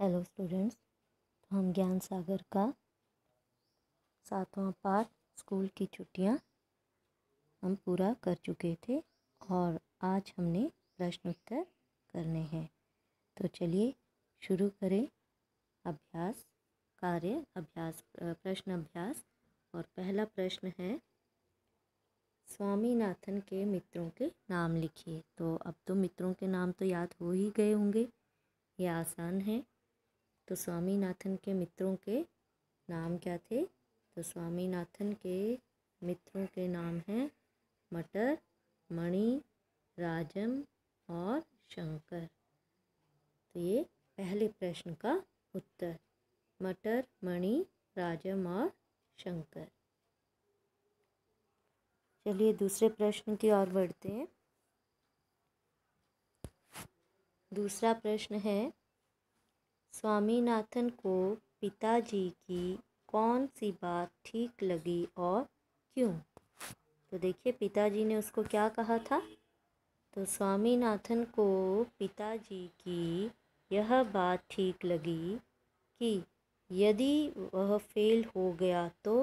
hello students तो हम ज्ञान सागर का सातवां पार्ट स्कूल की छुट्टियां हम पूरा कर चुके थे और आज हमने प्रश्न उत्तर करने हैं तो चलिए शुरू करें अभ्यास कार्य अभ्यास प्रश्न अभ्यास और पहला प्रश्न है स्वामीनाथन के मित्रों के नाम लिखिए तो अब तो मित्रों के नाम तो याद हो ही गए होंगे ये आसान है तो स्वामीनाथन के मित्रों के नाम क्या थे तो स्वामीनाथन के मित्रों के नाम हैं मटर मणि राजम और शंकर तो ये पहले प्रश्न का उत्तर मटर मणि राजम और शंकर चलिए दूसरे प्रश्न की ओर बढ़ते हैं दूसरा प्रश्न है स्वामीनाथन को पिताजी की कौन सी बात ठीक लगी और क्यों तो देखिए पिताजी ने उसको क्या कहा था तो स्वामीनाथन को पिताजी की यह बात ठीक लगी कि यदि वह फेल हो गया तो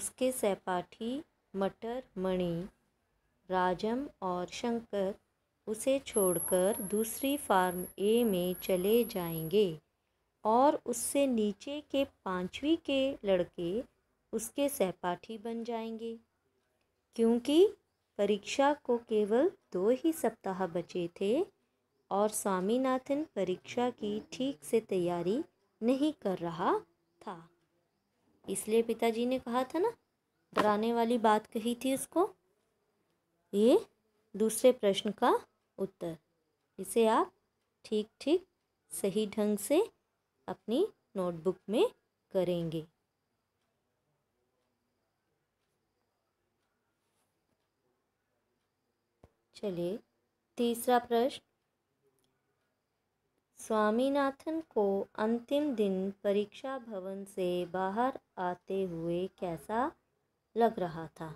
उसके सहपाठी मटर मणि राजम और शंकर उसे छोड़कर दूसरी फार्म ए में चले जाएंगे और उससे नीचे के पांचवी के लड़के उसके सहपाठी बन जाएंगे क्योंकि परीक्षा को केवल दो ही सप्ताह बचे थे और स्वामीनाथन परीक्षा की ठीक से तैयारी नहीं कर रहा था इसलिए पिताजी ने कहा था ना डराने वाली बात कही थी उसको ये दूसरे प्रश्न का उत्तर इसे आप ठीक ठीक सही ढंग से अपनी नोटबुक में करेंगे चलिए तीसरा प्रश्न स्वामीनाथन को अंतिम दिन परीक्षा भवन से बाहर आते हुए कैसा लग रहा था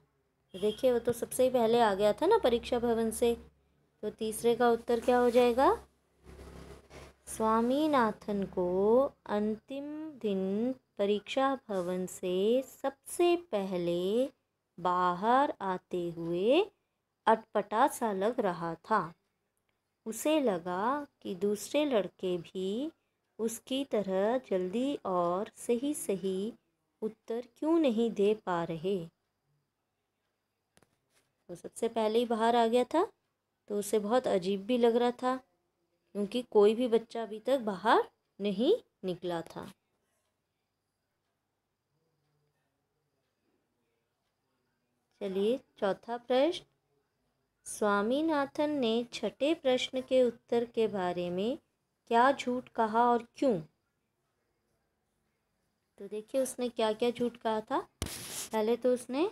देखिए वो तो सबसे पहले आ गया था ना परीक्षा भवन से तो तीसरे का उत्तर क्या हो जाएगा स्वामीनाथन को अंतिम दिन परीक्षा भवन से सबसे पहले बाहर आते हुए अटपटा सा लग रहा था उसे लगा कि दूसरे लड़के भी उसकी तरह जल्दी और सही सही उत्तर क्यों नहीं दे पा रहे वो तो सबसे पहले ही बाहर आ गया था तो उसे बहुत अजीब भी लग रहा था क्योंकि कोई भी बच्चा अभी तक बाहर नहीं निकला था चलिए चौथा प्रश्न स्वामीनाथन ने छठे प्रश्न के उत्तर के बारे में क्या झूठ कहा और क्यों तो देखिए उसने क्या क्या झूठ कहा था पहले तो उसने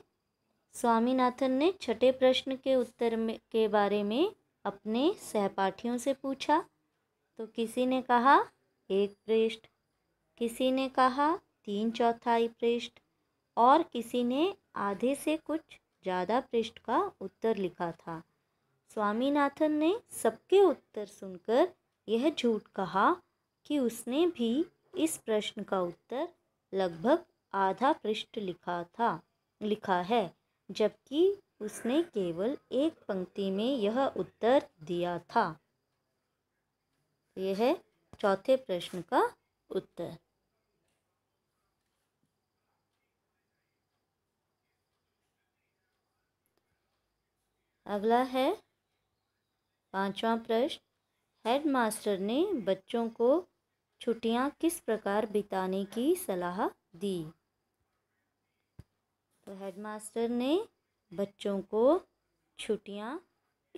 स्वामीनाथन ने छठे प्रश्न के उत्तर में के बारे में अपने सहपाठियों से पूछा तो किसी ने कहा एक पृष्ठ किसी ने कहा तीन चौथाई पृष्ठ और किसी ने आधे से कुछ ज़्यादा पृष्ठ का उत्तर लिखा था स्वामीनाथन ने सबके उत्तर सुनकर यह झूठ कहा कि उसने भी इस प्रश्न का उत्तर लगभग आधा पृष्ठ लिखा था लिखा है जबकि उसने केवल एक पंक्ति में यह उत्तर दिया था यह है चौथे प्रश्न का उत्तर अगला है पांचवा प्रश्न हेडमास्टर ने बच्चों को छुट्टियां किस प्रकार बिताने की सलाह दी तो हेडमास्टर ने बच्चों को छुट्टियां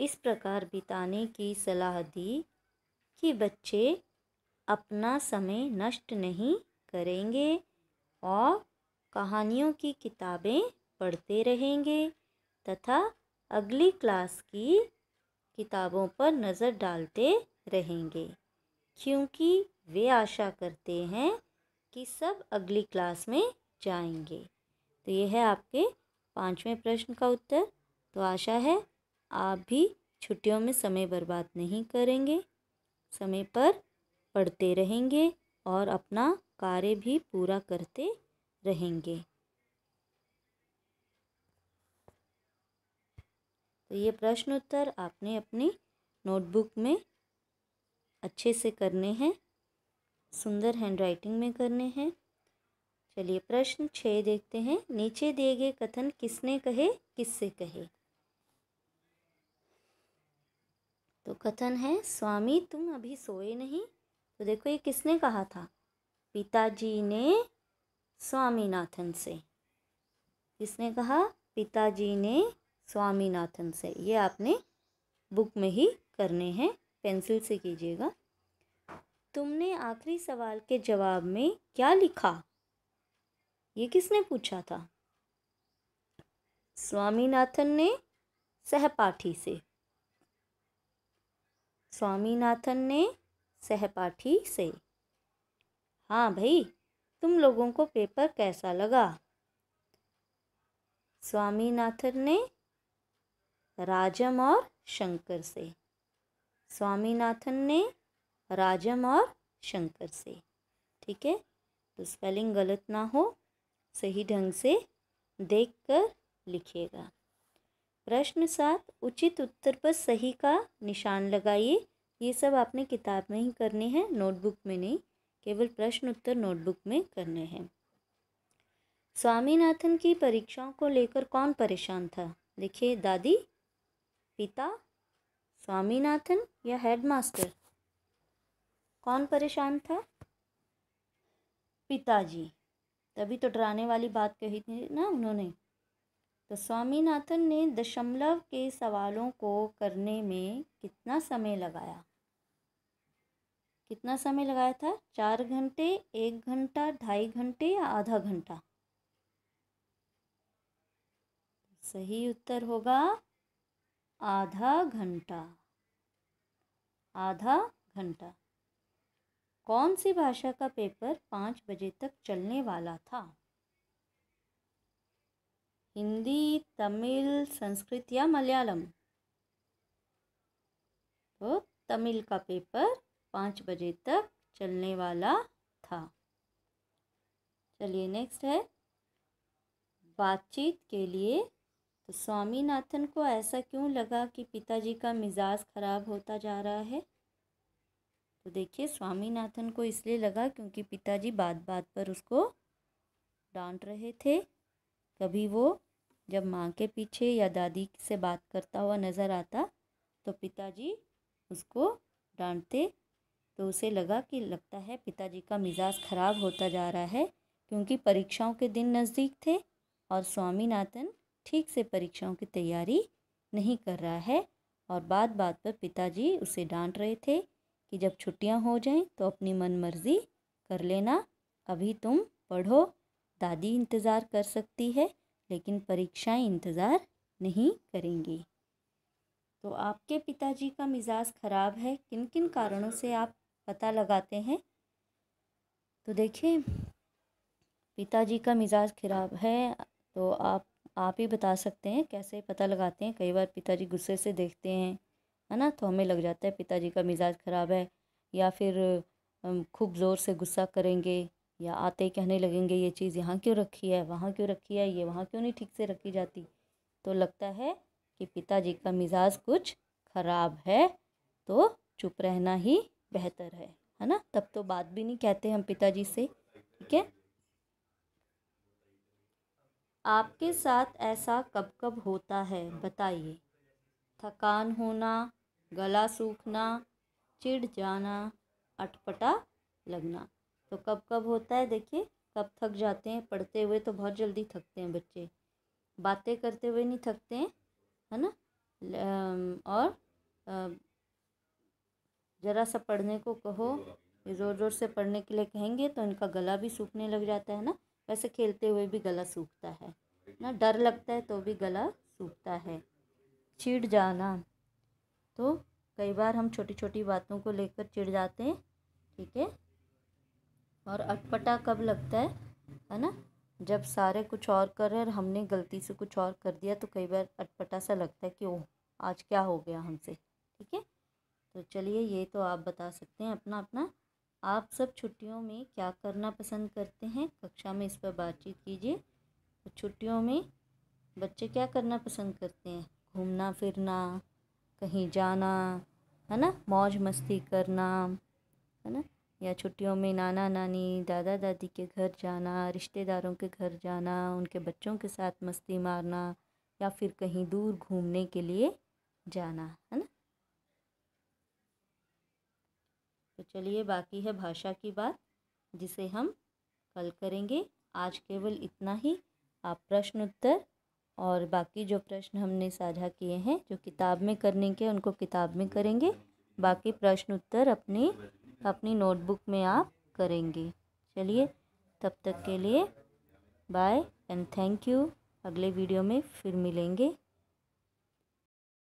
इस प्रकार बिताने की सलाह दी कि बच्चे अपना समय नष्ट नहीं करेंगे और कहानियों की किताबें पढ़ते रहेंगे तथा अगली क्लास की किताबों पर नज़र डालते रहेंगे क्योंकि वे आशा करते हैं कि सब अगली क्लास में जाएंगे तो ये है आपके पाँचवें प्रश्न का उत्तर तो आशा है आप भी छुट्टियों में समय बर्बाद नहीं करेंगे समय पर पढ़ते रहेंगे और अपना कार्य भी पूरा करते रहेंगे तो ये प्रश्न उत्तर आपने अपनी नोटबुक में अच्छे से करने हैं सुंदर हैंडराइटिंग में करने हैं चलिए प्रश्न छः देखते हैं नीचे दिए गए कथन किसने कहे किससे कहे तो कथन है स्वामी तुम अभी सोए नहीं तो देखो ये किसने कहा था पिताजी ने स्वामीनाथन से किसने कहा पिताजी ने स्वामीनाथन से ये आपने बुक में ही करने हैं पेंसिल से कीजिएगा तुमने आखिरी सवाल के जवाब में क्या लिखा ये किसने पूछा था स्वामीनाथन ने सहपाठी से स्वामीनाथन ने सहपाठी से हाँ भाई तुम लोगों को पेपर कैसा लगा स्वामीनाथन ने राजम और शंकर से स्वामीनाथन ने राजम और शंकर से ठीक है तो स्पेलिंग गलत ना हो सही ढंग से देख कर लिखिएगा प्रश्न सात उचित उत्तर पर सही का निशान लगाइए ये सब आपने किताब में ही करने हैं नोटबुक में नहीं केवल प्रश्न उत्तर नोटबुक में करने हैं स्वामीनाथन की परीक्षाओं को लेकर कौन परेशान था देखिए दादी पिता स्वामीनाथन या हेडमास्टर कौन परेशान था पिताजी तभी तो डराने वाली बात कही थी ना उन्होंने तो स्वामीनाथन ने दशमलव के सवालों को करने में कितना समय लगाया कितना समय लगाया था चार घंटे एक घंटा ढाई घंटे या आधा घंटा सही उत्तर होगा आधा घंटा आधा घंटा कौन सी भाषा का पेपर पाँच बजे तक चलने वाला था हिंदी तमिल संस्कृत या मलयालम तो तमिल का पेपर पाँच बजे तक चलने वाला था चलिए नेक्स्ट है बातचीत के लिए तो स्वामीनाथन को ऐसा क्यों लगा कि पिताजी का मिजाज खराब होता जा रहा है तो देखिए स्वामीनाथन को इसलिए लगा क्योंकि पिताजी बात बात पर उसको डांट रहे थे कभी वो जब माँ के पीछे या दादी से बात करता हुआ नज़र आता तो पिताजी उसको डांटते तो उसे लगा कि लगता है पिताजी का मिजाज ख़राब होता जा रहा है क्योंकि परीक्षाओं के दिन नज़दीक थे और स्वामीनाथन ठीक से परीक्षाओं की तैयारी नहीं कर रहा है और बात बात पर पिताजी उसे डांट रहे थे कि जब छुट्टियां हो जाएं तो अपनी मन मर्ज़ी कर लेना अभी तुम पढ़ो दादी इंतज़ार कर सकती है लेकिन परीक्षाएं इंतज़ार नहीं करेंगी तो आपके पिताजी का मिजाज ख़राब है किन किन कारणों से आप पता लगाते हैं तो देखिए पिताजी का मिजाज ख़राब है तो आप आप ही बता सकते हैं कैसे पता लगाते हैं कई बार पिताजी गुस्से से देखते हैं है ना तो हमें लग जाता है पिताजी का मिजाज ख़राब है या फिर खूब ज़ोर से गुस्सा करेंगे या आते ही कहने लगेंगे ये चीज़ यहाँ क्यों रखी है वहाँ क्यों रखी है ये वहाँ क्यों नहीं ठीक से रखी जाती तो लगता है कि पिताजी का मिजाज कुछ ख़राब है तो चुप रहना ही बेहतर है है ना तब तो बात भी नहीं कहते हम पिताजी से ठीक है आपके साथ ऐसा कब कब होता है बताइए थकान होना गला सूखना चिढ़ जाना अटपटा लगना तो कब कब होता है देखिए कब थक जाते हैं पढ़ते हुए तो बहुत जल्दी थकते हैं बच्चे बातें करते हुए नहीं थकते हैं है ना और ज़रा सा पढ़ने को कहो ज़ोर ज़ोर से पढ़ने के लिए कहेंगे तो इनका गला भी सूखने लग जाता है ना वैसे खेलते हुए भी गला सूखता है ना डर लगता है तो भी गला सूखता है छीट जाना तो कई बार हम छोटी छोटी बातों को लेकर चिढ़ जाते हैं ठीक है और अटपटा कब लगता है है ना जब सारे कुछ और कर रहे और हमने गलती से कुछ और कर दिया तो कई बार अटपटा सा लगता है कि ओह आज क्या हो गया हमसे ठीक है तो चलिए ये तो आप बता सकते हैं अपना अपना आप सब छुट्टियों में क्या करना पसंद करते हैं कक्षा में इस पर बातचीत कीजिए तो छुट्टियों में बच्चे क्या करना पसंद करते हैं घूमना फिरना कहीं जाना है ना मौज मस्ती करना है ना या छुट्टियों में नाना नानी दादा दादी के घर जाना रिश्तेदारों के घर जाना उनके बच्चों के साथ मस्ती मारना या फिर कहीं दूर घूमने के लिए जाना है ना तो चलिए बाकी है भाषा की बात जिसे हम कल करेंगे आज केवल इतना ही आप प्रश्न उत्तर और बाकी जो प्रश्न हमने साझा किए हैं जो किताब में करने के उनको किताब में करेंगे बाकी प्रश्न उत्तर अपनी अपनी नोटबुक में आप करेंगे चलिए तब तक के लिए बाय एंड थैंक यू अगले वीडियो में फिर मिलेंगे